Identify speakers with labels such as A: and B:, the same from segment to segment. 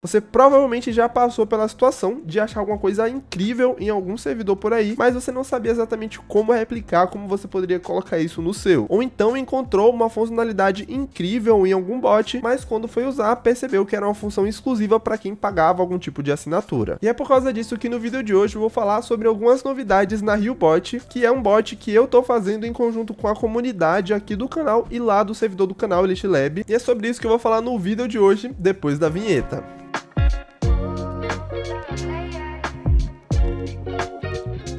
A: Você provavelmente já passou pela situação de achar alguma coisa incrível em algum servidor por aí, mas você não sabia exatamente como replicar, como você poderia colocar isso no seu. Ou então encontrou uma funcionalidade incrível em algum bot, mas quando foi usar, percebeu que era uma função exclusiva para quem pagava algum tipo de assinatura. E é por causa disso que no vídeo de hoje eu vou falar sobre algumas novidades na RioBot, que é um bot que eu tô fazendo em conjunto com a comunidade aqui do canal e lá do servidor do canal Elite Lab. E é sobre isso que eu vou falar no vídeo de hoje, depois da vinheta.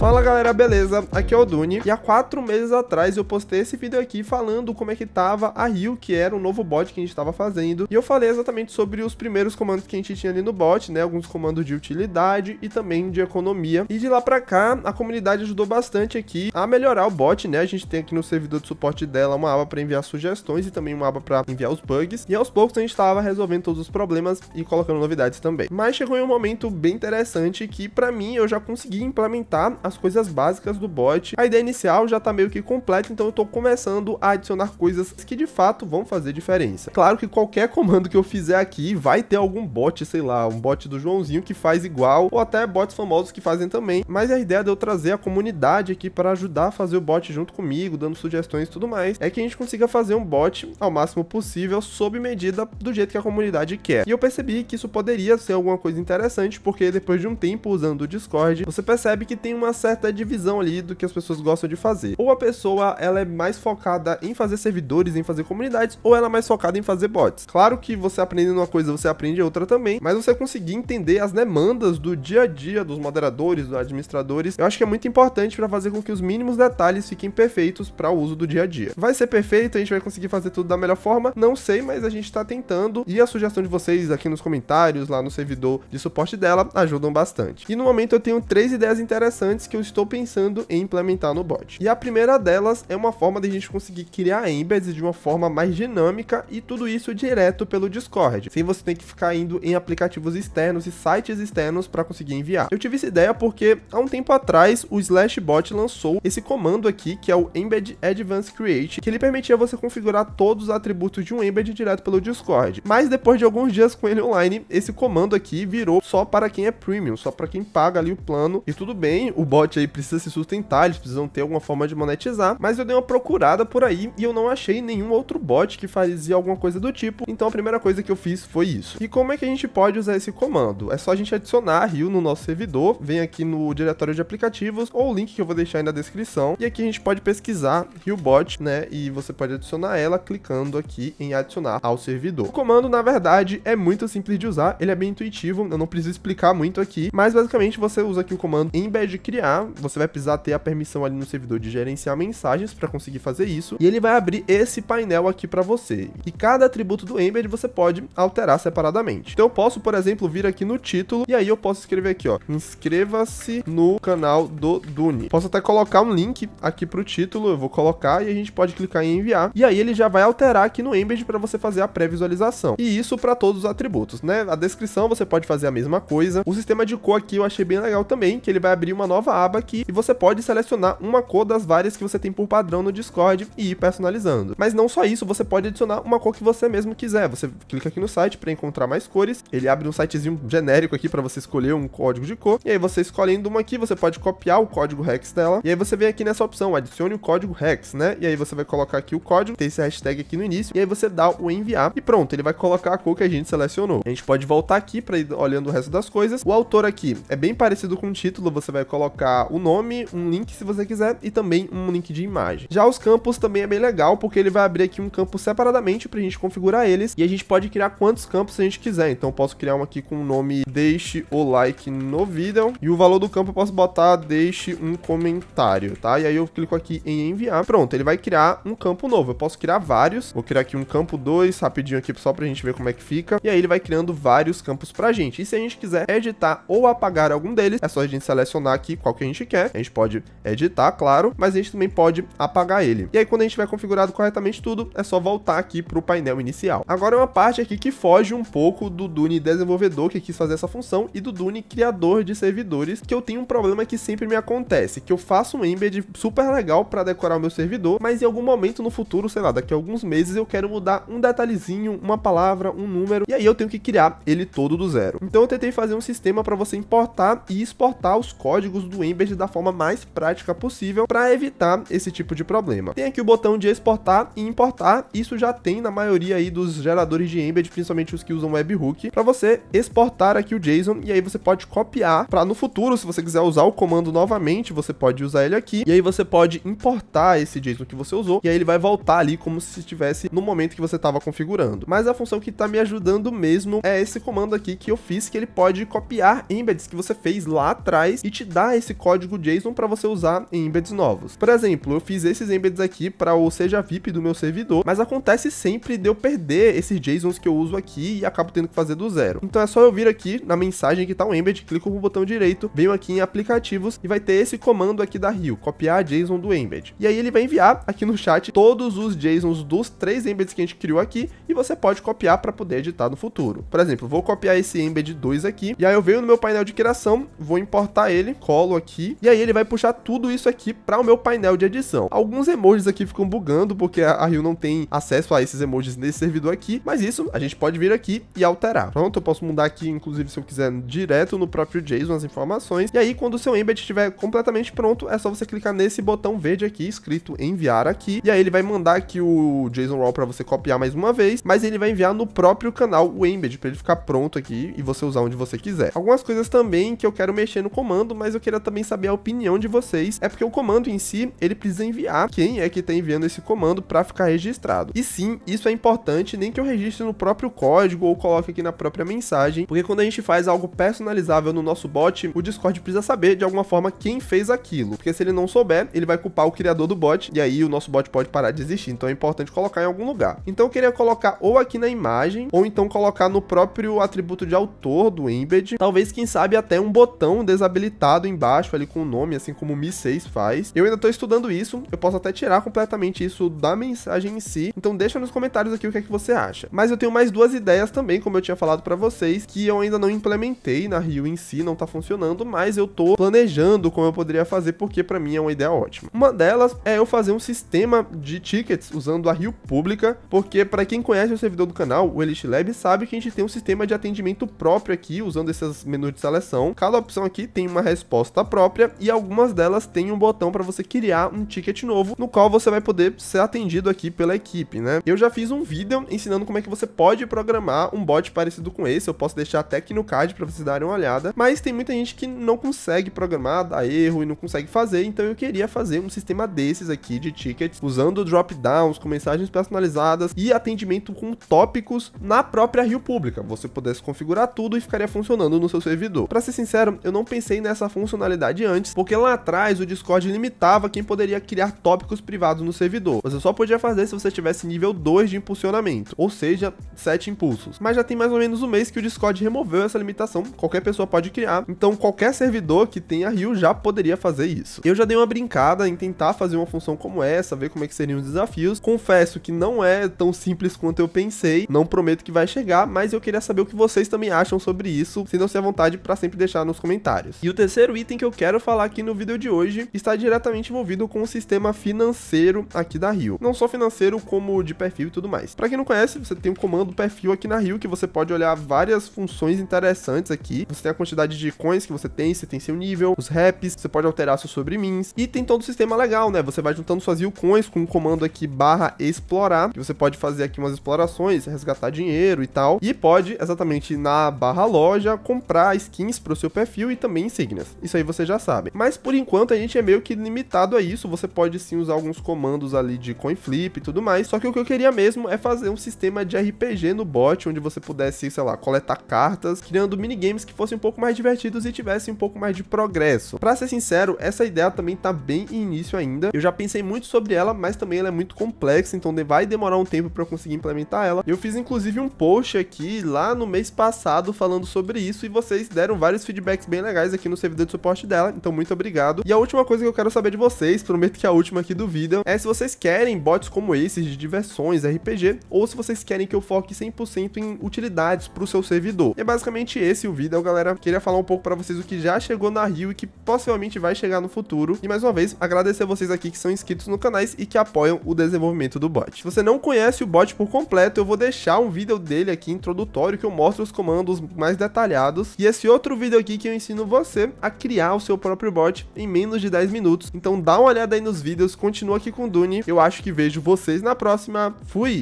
A: Fala galera, beleza? Aqui é o Duny e há quatro meses atrás eu postei esse vídeo aqui falando como é que tava a Rio, que era o novo bot que a gente estava fazendo, e eu falei exatamente sobre os primeiros comandos que a gente tinha ali no bot, né, alguns comandos de utilidade e também de economia, e de lá pra cá a comunidade ajudou bastante aqui a melhorar o bot, né, a gente tem aqui no servidor de suporte dela uma aba para enviar sugestões e também uma aba para enviar os bugs, e aos poucos a gente estava resolvendo todos os problemas e colocando novidades também. Mas chegou em um momento bem interessante que para mim eu já consegui implementar a as coisas básicas do bot. A ideia inicial já tá meio que completa, então eu tô começando a adicionar coisas que de fato vão fazer diferença. Claro que qualquer comando que eu fizer aqui vai ter algum bot, sei lá, um bot do Joãozinho que faz igual, ou até bots famosos que fazem também, mas a ideia de eu trazer a comunidade aqui para ajudar a fazer o bot junto comigo, dando sugestões e tudo mais, é que a gente consiga fazer um bot ao máximo possível, sob medida do jeito que a comunidade quer. E eu percebi que isso poderia ser alguma coisa interessante, porque depois de um tempo usando o Discord, você percebe que tem uma certa divisão ali do que as pessoas gostam de fazer. Ou a pessoa ela é mais focada em fazer servidores, em fazer comunidades, ou ela é mais focada em fazer bots. Claro que você aprende uma coisa, você aprende outra também, mas você conseguir entender as demandas do dia a dia dos moderadores, dos administradores, eu acho que é muito importante para fazer com que os mínimos detalhes fiquem perfeitos para o uso do dia a dia. Vai ser perfeito, a gente vai conseguir fazer tudo da melhor forma? Não sei, mas a gente está tentando e a sugestão de vocês aqui nos comentários, lá no servidor de suporte dela, ajudam bastante. E no momento eu tenho três ideias interessantes que eu estou pensando em implementar no bot. E a primeira delas é uma forma de a gente conseguir criar embeds de uma forma mais dinâmica e tudo isso direto pelo Discord, sem você ter que ficar indo em aplicativos externos e sites externos para conseguir enviar. Eu tive essa ideia porque há um tempo atrás o Slashbot lançou esse comando aqui, que é o Embed Advanced Create, que ele permitia você configurar todos os atributos de um embed direto pelo Discord. Mas depois de alguns dias com ele online, esse comando aqui virou só para quem é premium, só para quem paga ali o plano. E tudo bem, o bot aí precisa se sustentar, eles precisam ter alguma forma de monetizar, mas eu dei uma procurada por aí e eu não achei nenhum outro bot que fazia alguma coisa do tipo, então a primeira coisa que eu fiz foi isso. E como é que a gente pode usar esse comando? É só a gente adicionar a Rio no nosso servidor, vem aqui no diretório de aplicativos ou o link que eu vou deixar aí na descrição, e aqui a gente pode pesquisar Rio Bot, né, e você pode adicionar ela clicando aqui em adicionar ao servidor. O comando, na verdade, é muito simples de usar, ele é bem intuitivo, eu não preciso explicar muito aqui, mas basicamente você usa aqui o comando embed criar você vai precisar ter a permissão ali no servidor de gerenciar mensagens para conseguir fazer isso, e ele vai abrir esse painel aqui para você. E cada atributo do embed você pode alterar separadamente. Então eu posso, por exemplo, vir aqui no título, e aí eu posso escrever aqui, ó, inscreva-se no canal do Dune. Posso até colocar um link aqui para o título, eu vou colocar, e a gente pode clicar em enviar, e aí ele já vai alterar aqui no embed para você fazer a pré-visualização. E isso para todos os atributos, né? A descrição você pode fazer a mesma coisa. O sistema de cor aqui eu achei bem legal também, que ele vai abrir uma nova nova aba aqui e você pode selecionar uma cor das várias que você tem por padrão no Discord e ir personalizando. Mas não só isso, você pode adicionar uma cor que você mesmo quiser. Você clica aqui no site para encontrar mais cores, ele abre um sitezinho genérico aqui para você escolher um código de cor, e aí você escolhendo uma aqui, você pode copiar o código hex dela, e aí você vem aqui nessa opção, adicione o código hex, né? E aí você vai colocar aqui o código, tem esse hashtag aqui no início, e aí você dá o enviar, e pronto, ele vai colocar a cor que a gente selecionou. A gente pode voltar aqui para ir olhando o resto das coisas. O autor aqui é bem parecido com o título, você vai colocar colocar o nome, um link se você quiser e também um link de imagem. Já os campos também é bem legal, porque ele vai abrir aqui um campo separadamente para a gente configurar eles e a gente pode criar quantos campos a gente quiser. Então eu posso criar um aqui com o nome deixe o like no vídeo e o valor do campo eu posso botar deixe um comentário, tá? E aí eu clico aqui em enviar. Pronto, ele vai criar um campo novo. Eu posso criar vários. Vou criar aqui um campo 2 rapidinho aqui só para a gente ver como é que fica. E aí ele vai criando vários campos para a gente. E se a gente quiser editar ou apagar algum deles, é só a gente selecionar aqui qual local que a gente quer. A gente pode editar, claro, mas a gente também pode apagar ele. E aí quando a gente tiver configurado corretamente tudo, é só voltar aqui para o painel inicial. Agora é uma parte aqui que foge um pouco do Dune desenvolvedor que quis fazer essa função e do Dune criador de servidores, que eu tenho um problema que sempre me acontece, que eu faço um embed super legal para decorar o meu servidor, mas em algum momento no futuro, sei lá, daqui a alguns meses eu quero mudar um detalhezinho, uma palavra, um número, e aí eu tenho que criar ele todo do zero. Então eu tentei fazer um sistema para você importar e exportar os códigos do o Embed da forma mais prática possível para evitar esse tipo de problema. Tem aqui o botão de exportar e importar, isso já tem na maioria aí dos geradores de Embed, principalmente os que usam webhook, para você exportar aqui o JSON e aí você pode copiar para no futuro, se você quiser usar o comando novamente, você pode usar ele aqui e aí você pode importar esse JSON que você usou e aí ele vai voltar ali como se estivesse no momento que você estava configurando. Mas a função que está me ajudando mesmo é esse comando aqui que eu fiz, que ele pode copiar embeds que você fez lá atrás e te dar esse esse código JSON para você usar em embeds novos. Por exemplo, eu fiz esses embeds aqui para o Seja VIP do meu servidor, mas acontece sempre de eu perder esses JSONs que eu uso aqui e acabo tendo que fazer do zero. Então é só eu vir aqui na mensagem que está um embed, clico com o botão direito, venho aqui em aplicativos e vai ter esse comando aqui da Rio, copiar JSON do embed. E aí ele vai enviar aqui no chat todos os JSONs dos três embeds que a gente criou aqui e você pode copiar para poder editar no futuro. Por exemplo, vou copiar esse embed 2 aqui e aí eu venho no meu painel de criação, vou importar ele, colo aqui, e aí ele vai puxar tudo isso aqui para o meu painel de edição. Alguns emojis aqui ficam bugando, porque a Rio não tem acesso a esses emojis nesse servidor aqui, mas isso a gente pode vir aqui e alterar. Pronto, eu posso mudar aqui, inclusive, se eu quiser, direto no próprio JSON as informações, e aí quando o seu embed estiver completamente pronto, é só você clicar nesse botão verde aqui, escrito enviar aqui, e aí ele vai mandar aqui o JSON RAW para você copiar mais uma vez, mas ele vai enviar no próprio canal o embed, para ele ficar pronto aqui e você usar onde você quiser. Algumas coisas também que eu quero mexer no comando, mas eu queria também saber a opinião de vocês, é porque o comando em si, ele precisa enviar quem é que está enviando esse comando para ficar registrado. E sim, isso é importante, nem que eu registre no próprio código ou coloque aqui na própria mensagem, porque quando a gente faz algo personalizável no nosso bot, o Discord precisa saber de alguma forma quem fez aquilo, porque se ele não souber, ele vai culpar o criador do bot e aí o nosso bot pode parar de existir. Então é importante colocar em algum lugar. Então eu queria colocar ou aqui na imagem, ou então colocar no próprio atributo de autor do embed, talvez quem sabe até um botão desabilitado embaixo embaixo ali com o nome, assim como o Mi 6 faz. Eu ainda tô estudando isso, eu posso até tirar completamente isso da mensagem em si, então deixa nos comentários aqui o que é que você acha. Mas eu tenho mais duas ideias também, como eu tinha falado para vocês, que eu ainda não implementei na Rio em si, não tá funcionando, mas eu tô planejando como eu poderia fazer, porque para mim é uma ideia ótima. Uma delas é eu fazer um sistema de tickets usando a Rio Pública, porque para quem conhece o servidor do canal, o Elite Lab, sabe que a gente tem um sistema de atendimento próprio aqui, usando esses menus de seleção. Cada opção aqui tem uma resposta conta própria e algumas delas têm um botão para você criar um ticket novo, no qual você vai poder ser atendido aqui pela equipe, né? Eu já fiz um vídeo ensinando como é que você pode programar um bot parecido com esse, eu posso deixar até aqui no card para vocês darem uma olhada, mas tem muita gente que não consegue programar, dá erro e não consegue fazer, então eu queria fazer um sistema desses aqui de tickets, usando drop-downs, com mensagens personalizadas e atendimento com tópicos na própria Rio Pública. Você pudesse configurar tudo e ficaria funcionando no seu servidor. Para ser sincero, eu não pensei nessa funcionalidade funcionalidade antes, porque lá atrás o Discord limitava quem poderia criar tópicos privados no servidor. Você só podia fazer se você tivesse nível 2 de impulsionamento, ou seja, 7 impulsos. Mas já tem mais ou menos um mês que o Discord removeu essa limitação, qualquer pessoa pode criar, então qualquer servidor que tenha Rio já poderia fazer isso. Eu já dei uma brincada em tentar fazer uma função como essa, ver como é que seriam os desafios. Confesso que não é tão simples quanto eu pensei, não prometo que vai chegar, mas eu queria saber o que vocês também acham sobre isso, não se à vontade para sempre deixar nos comentários. E o terceiro item que eu quero falar aqui no vídeo de hoje está diretamente envolvido com o sistema financeiro aqui da Rio. Não só financeiro, como de perfil e tudo mais. Para quem não conhece, você tem um comando perfil aqui na Rio que você pode olhar várias funções interessantes aqui. Você tem a quantidade de coins que você tem, você tem seu nível, os raps, você pode alterar seus sobremins e tem todo o sistema legal, né? Você vai juntando suas Rio coins com um comando aqui barra explorar, que você pode fazer aqui umas explorações, resgatar dinheiro e tal. E pode, exatamente na barra loja, comprar skins para o seu perfil e também insígnias. Isso aí vocês já sabem. Mas por enquanto a gente é meio que limitado a isso, você pode sim usar alguns comandos ali de coin flip e tudo mais, só que o que eu queria mesmo é fazer um sistema de RPG no bot, onde você pudesse, sei lá, coletar cartas, criando minigames que fossem um pouco mais divertidos e tivessem um pouco mais de progresso. Pra ser sincero, essa ideia também tá bem início ainda, eu já pensei muito sobre ela, mas também ela é muito complexa, então vai demorar um tempo pra eu conseguir implementar ela. Eu fiz inclusive um post aqui lá no mês passado falando sobre isso e vocês deram vários feedbacks bem legais aqui no servidor de suporte parte dela, então muito obrigado. E a última coisa que eu quero saber de vocês, prometo que é a última aqui do vídeo, é se vocês querem bots como esses de diversões, RPG, ou se vocês querem que eu foque 100% em utilidades para o seu servidor. E é basicamente esse o vídeo, galera. Queria falar um pouco para vocês o que já chegou na Rio e que possivelmente vai chegar no futuro. E mais uma vez, agradecer a vocês aqui que são inscritos no canal e que apoiam o desenvolvimento do bot. Se você não conhece o bot por completo, eu vou deixar um vídeo dele aqui introdutório que eu mostro os comandos mais detalhados e esse outro vídeo aqui que eu ensino você a criar o seu próprio bot em menos de 10 minutos. Então dá uma olhada aí nos vídeos, continua aqui com o Dune. Eu acho que vejo vocês na próxima. Fui!